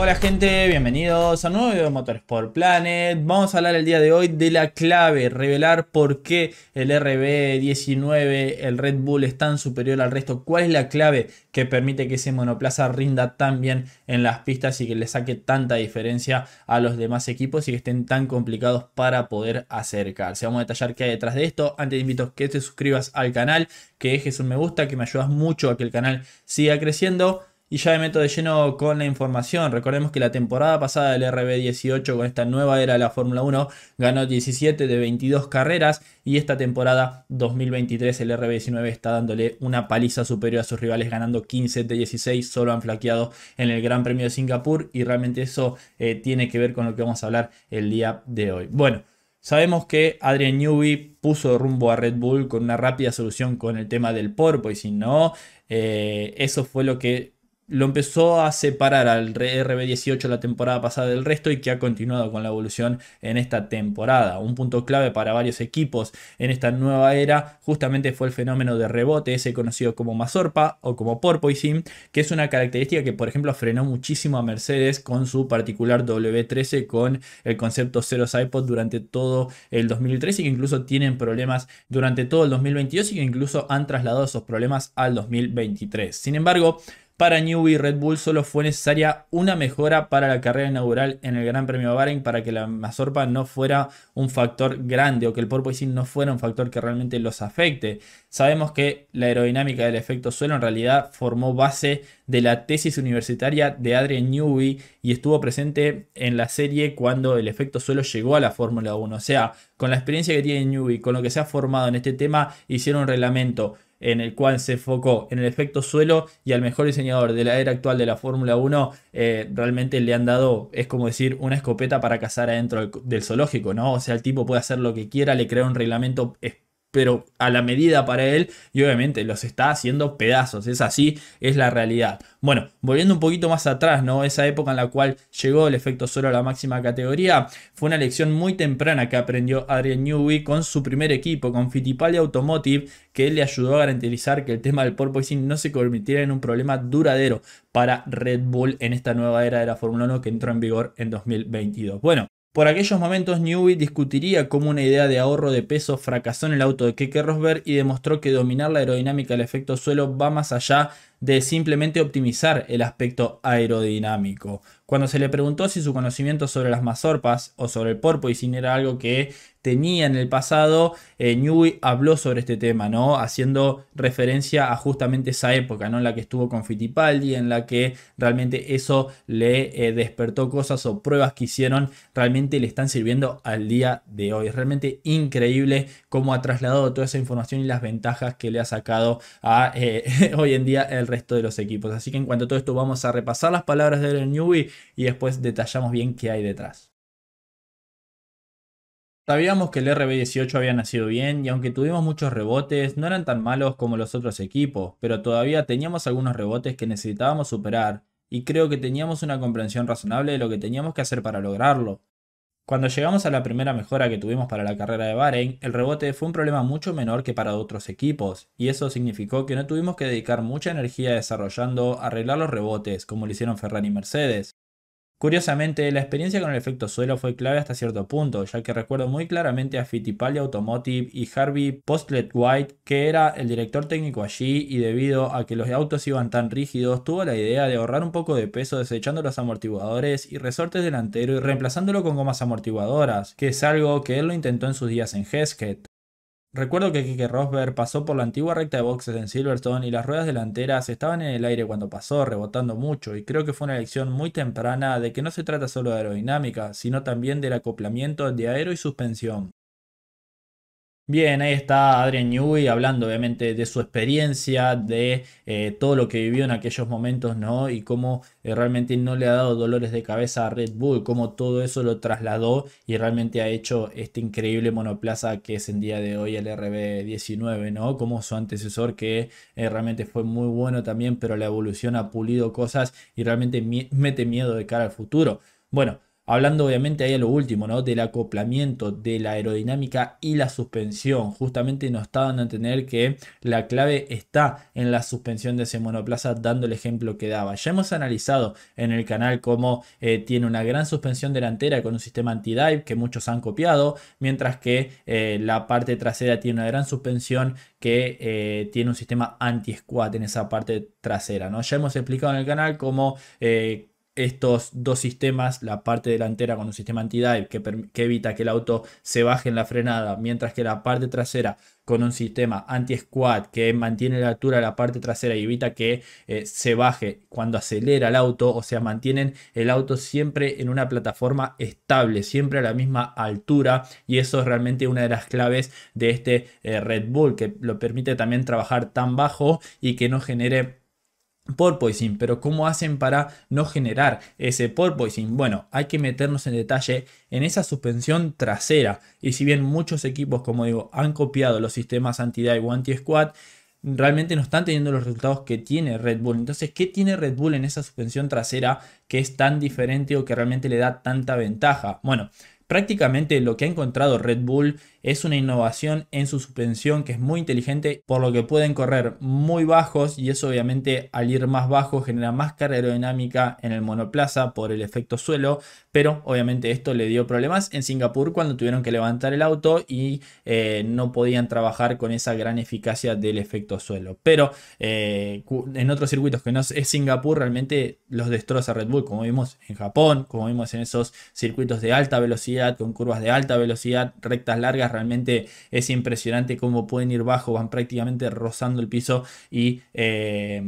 Hola gente, bienvenidos a un nuevo video de Motorsport Planet. Vamos a hablar el día de hoy de la clave, revelar por qué el RB19, el Red Bull es tan superior al resto, cuál es la clave que permite que ese monoplaza rinda tan bien en las pistas y que le saque tanta diferencia a los demás equipos y que estén tan complicados para poder acercarse. Vamos a detallar qué hay detrás de esto. Antes te invito a que te suscribas al canal, que dejes un me gusta, que me ayudas mucho a que el canal siga creciendo y ya me meto de lleno con la información. Recordemos que la temporada pasada del RB18 con esta nueva era de la Fórmula 1 ganó 17 de 22 carreras y esta temporada 2023 el RB19 está dándole una paliza superior a sus rivales ganando 15 de 16. Solo han flaqueado en el Gran Premio de Singapur y realmente eso eh, tiene que ver con lo que vamos a hablar el día de hoy. Bueno. Sabemos que Adrian Newey puso rumbo a Red Bull con una rápida solución con el tema del porpo y si ¿no? Eh, eso fue lo que lo empezó a separar al RB18 la temporada pasada del resto y que ha continuado con la evolución en esta temporada. Un punto clave para varios equipos en esta nueva era justamente fue el fenómeno de rebote, ese conocido como Mazorpa o como Porpoising, que es una característica que por ejemplo frenó muchísimo a Mercedes con su particular W13 con el concepto Zero iPod durante todo el 2013 y que incluso tienen problemas durante todo el 2022 y que incluso han trasladado esos problemas al 2023. Sin embargo, para Newby y Red Bull solo fue necesaria una mejora para la carrera inaugural en el Gran Premio de para que la Mazorpa no fuera un factor grande o que el porpoising no fuera un factor que realmente los afecte. Sabemos que la aerodinámica del efecto suelo en realidad formó base de la tesis universitaria de Adrian Newby y estuvo presente en la serie cuando el efecto suelo llegó a la Fórmula 1. O sea, con la experiencia que tiene Newby, con lo que se ha formado en este tema, hicieron un reglamento en el cual se enfocó en el efecto suelo y al mejor diseñador de la era actual de la Fórmula 1, eh, realmente le han dado, es como decir, una escopeta para cazar adentro del, zoológico, ¿no? O sea, el tipo puede hacer lo que quiera, le crea un reglamento específico pero a la medida para él y obviamente los está haciendo pedazos, es así, es la realidad. Bueno, volviendo un poquito más atrás, ¿no? Esa época en la cual llegó el efecto solo a la máxima categoría, fue una lección muy temprana que aprendió Adrian Newey con su primer equipo, con Fittipaldi Automotive, que le ayudó a garantizar que el tema del porpoising no se convirtiera en un problema duradero para Red Bull en esta nueva era de la Fórmula 1 que entró en vigor en 2022. Bueno, por aquellos momentos Newby discutiría cómo una idea de ahorro de peso fracasó en el auto de Keke Rosberg y demostró que dominar la aerodinámica del efecto suelo va más allá de simplemente optimizar el aspecto aerodinámico. Cuando se le preguntó si su conocimiento sobre las mazorpas o sobre el porpo y no era algo que tenía en el pasado, eh, habló sobre este tema, ¿no? Haciendo referencia a justamente esa época, ¿no? En la que estuvo con Fittipaldi, en la que realmente eso le eh, despertó cosas o pruebas que hicieron realmente le están sirviendo al día de hoy. Es realmente increíble cómo ha trasladado toda esa información y las ventajas que le ha sacado a eh, hoy en día el resto de los equipos. Así que en cuanto a todo esto vamos a repasar las palabras de Newey y después detallamos bien qué hay detrás. Sabíamos que el RB18 había nacido bien y aunque tuvimos muchos rebotes, no eran tan malos como los otros equipos, pero todavía teníamos algunos rebotes que necesitábamos superar y creo que teníamos una comprensión razonable de lo que teníamos que hacer para lograrlo. Cuando llegamos a la primera mejora que tuvimos para la carrera de Baren el rebote fue un problema mucho menor que para otros equipos, y eso significó que no tuvimos que dedicar mucha energía desarrollando arreglar los rebotes como lo hicieron Ferrari y Mercedes. Curiosamente, la experiencia con el efecto suelo fue clave hasta cierto punto, ya que recuerdo muy claramente a Fittipaldi Automotive y Harvey Postlet White, que era el director técnico allí y debido a que los autos iban tan rígidos, tuvo la idea de ahorrar un poco de peso desechando los amortiguadores y resortes delanteros y reemplazándolo con gomas amortiguadoras, que es algo que él lo intentó en sus días en Hesketh. Recuerdo que Kike Rosberg pasó por la antigua recta de boxes en Silverstone y las ruedas delanteras estaban en el aire cuando pasó, rebotando mucho, y creo que fue una lección muy temprana de que no se trata solo de aerodinámica, sino también del acoplamiento de aero y suspensión. Bien, ahí está Adrian Newey hablando obviamente de su experiencia, de eh, todo lo que vivió en aquellos momentos, ¿no? Y cómo eh, realmente no le ha dado dolores de cabeza a Red Bull, cómo todo eso lo trasladó y realmente ha hecho este increíble monoplaza que es en día de hoy el RB19, ¿no? Como su antecesor que eh, realmente fue muy bueno también, pero la evolución ha pulido cosas y realmente mete miedo de cara al futuro. Bueno, Hablando obviamente ahí a lo último, ¿no? Del acoplamiento, de la aerodinámica y la suspensión. Justamente nos estaban a entender que la clave está en la suspensión de ese monoplaza, dando el ejemplo que daba. Ya hemos analizado en el canal cómo eh, tiene una gran suspensión delantera con un sistema anti-dive que muchos han copiado, mientras que eh, la parte trasera tiene una gran suspensión que eh, tiene un sistema anti-squat en esa parte trasera, ¿no? Ya hemos explicado en el canal cómo estos dos sistemas, la parte delantera con un sistema anti-dive que, evita que el auto se baje en la frenada, mientras que la parte trasera con un sistema anti-squat que mantiene la altura de la parte trasera y evita que eh, se baje cuando acelera el auto, o sea, mantienen el auto siempre en una plataforma estable, siempre a la misma altura, y eso es realmente una de las claves de este eh, Red Bull, que lo permite también trabajar tan bajo y que no genere por porpoising, pero ¿cómo hacen para no generar ese porpoising? Bueno, hay que meternos en detalle en esa suspensión trasera. Y si bien muchos equipos, como digo, han copiado los sistemas anti-dive o anti-squat, realmente no están teniendo los resultados que tiene Red Bull. Entonces, ¿qué tiene Red Bull en esa suspensión trasera que es tan diferente o que realmente le da tanta ventaja? Bueno, prácticamente lo que ha encontrado Red Bull es una innovación en su suspensión que es muy inteligente, por lo que pueden correr muy bajos y eso obviamente al ir más bajo genera más carga aerodinámica en el monoplaza por el efecto suelo, pero obviamente esto le dio problemas en Singapur cuando tuvieron que levantar el auto y eh, no podían trabajar con esa gran eficacia del efecto suelo. Pero eh, en otros circuitos que no es Singapur realmente los destroza Red Bull, como vimos en Japón, como vimos en esos circuitos de alta velocidad, con curvas de alta velocidad, rectas largas, realmente es impresionante cómo pueden ir bajo, van prácticamente rozando el piso y eh,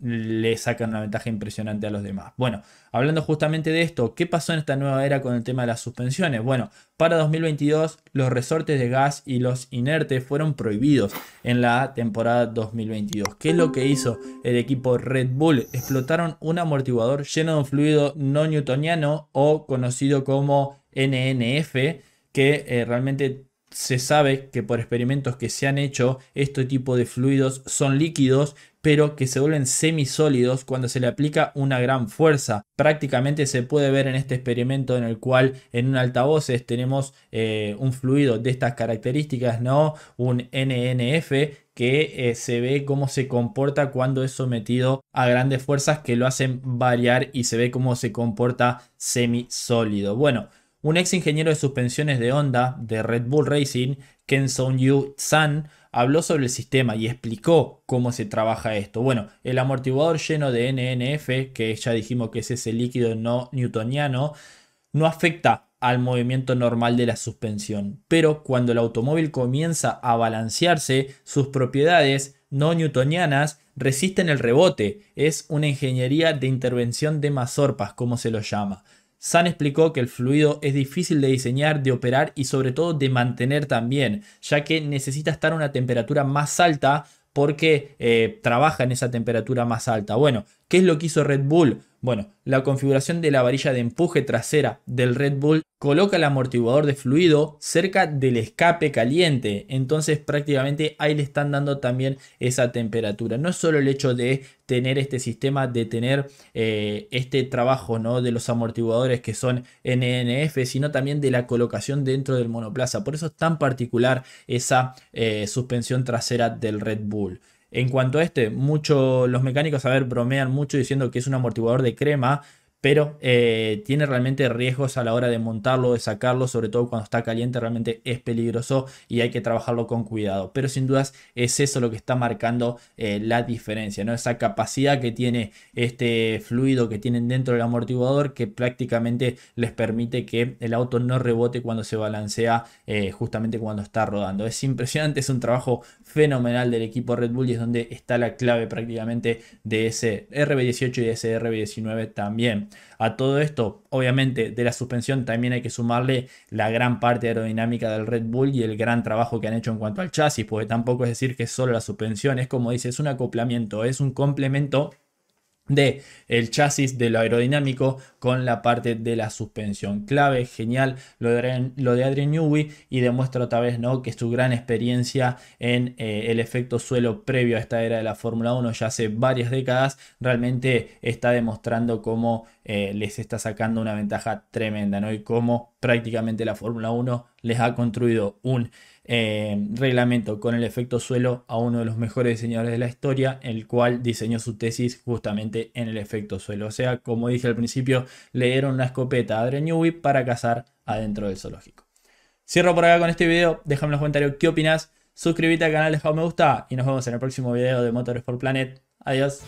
le sacan una ventaja impresionante a los demás. Bueno, hablando justamente de esto, ¿qué pasó en esta nueva era con el tema de las suspensiones? Bueno, para 2022 los resortes de gas y los inertes fueron prohibidos en la temporada 2022. ¿Qué es lo que hizo el equipo Red Bull? Explotaron un amortiguador lleno de un fluido no newtoniano o conocido como NNF que eh, realmente se sabe que por experimentos que se han hecho, este tipo de fluidos son líquidos, pero que se vuelven semisólidos cuando se le aplica una gran fuerza. Prácticamente se puede ver en este experimento en el cual en un altavoces tenemos eh, un fluido de estas características, ¿no? Un NNF que eh, se ve cómo se comporta cuando es sometido a grandes fuerzas que lo hacen variar y se ve cómo se comporta semisólido. Bueno, un ex ingeniero de suspensiones de Honda de Red Bull Racing, Ken Song-yu San, habló sobre el sistema y explicó cómo se trabaja esto. Bueno, el amortiguador lleno de NNF, que ya dijimos que es ese líquido no newtoniano, no afecta al movimiento normal de la suspensión, pero cuando el automóvil comienza a balancearse, sus propiedades no newtonianas resisten el rebote. Es una ingeniería de intervención de mazorpas, como se lo llama. San explicó que el fluido es difícil de diseñar, de operar y sobre todo de mantener también, ya que necesita estar a una temperatura más alta porque eh, trabaja en esa temperatura más alta. Bueno, ¿Qué es lo que hizo Red Bull? Bueno, la configuración de la varilla de empuje trasera del Red Bull coloca el amortiguador de fluido cerca del escape caliente. Entonces prácticamente ahí le están dando también esa temperatura. No es solo el hecho de tener este sistema, de tener eh, este trabajo ¿no? de los amortiguadores que son NNF, sino también de la colocación dentro del monoplaza. Por eso es tan particular esa eh, suspensión trasera del Red Bull. En cuanto a este, mucho, los mecánicos, a ver, bromean mucho diciendo que es un amortiguador de crema, pero eh, tiene realmente riesgos a la hora de montarlo, de sacarlo, sobre todo cuando está caliente, realmente es peligroso y hay que trabajarlo con cuidado. Pero sin dudas es eso lo que está marcando eh, la diferencia, ¿no? esa capacidad que tiene este fluido que tienen dentro del amortiguador que prácticamente les permite que el auto no rebote cuando se balancea eh, justamente cuando está rodando. Es impresionante, es un trabajo fenomenal del equipo Red Bull y es donde está la clave prácticamente de ese RB18 y de ese RB19 también. A todo esto, obviamente, de la suspensión también hay que sumarle la gran parte aerodinámica del Red Bull y el gran trabajo que han hecho en cuanto al chasis, porque tampoco es decir que es solo la suspensión, es como dice, es un acoplamiento, es un complemento de el chasis de lo aerodinámico con la parte de la suspensión clave genial lo de, lo de Adrian Newey y demuestra otra vez ¿no? que su gran experiencia en eh, el efecto suelo previo a esta era de la Fórmula 1 ya hace varias décadas realmente está demostrando cómo eh, les está sacando una ventaja tremenda ¿no? y cómo prácticamente la Fórmula 1 les ha construido un eh, reglamento con el efecto suelo a uno de los mejores diseñadores de la historia, el cual diseñó su tesis justamente en el efecto suelo. O sea, como dije al principio, le dieron una escopeta a Adrian para cazar adentro del zoológico. Cierro por acá con este video, déjame en los comentarios qué opinas, suscríbete al canal, deja un me gusta y nos vemos en el próximo video de Motores por Planet. Adiós.